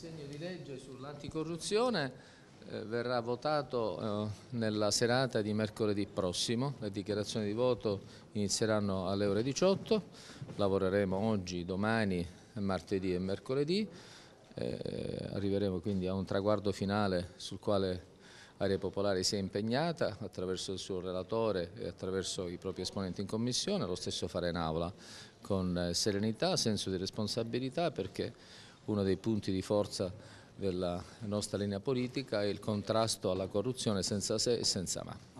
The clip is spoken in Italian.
disegno di legge sull'anticorruzione eh, verrà votato eh, nella serata di mercoledì prossimo, le dichiarazioni di voto inizieranno alle ore 18, lavoreremo oggi, domani, martedì e mercoledì, eh, arriveremo quindi a un traguardo finale sul quale Aria Popolare si è impegnata attraverso il suo relatore e attraverso i propri esponenti in commissione, lo stesso fare in aula con serenità, senso di responsabilità perché uno dei punti di forza della nostra linea politica è il contrasto alla corruzione senza se e senza ma.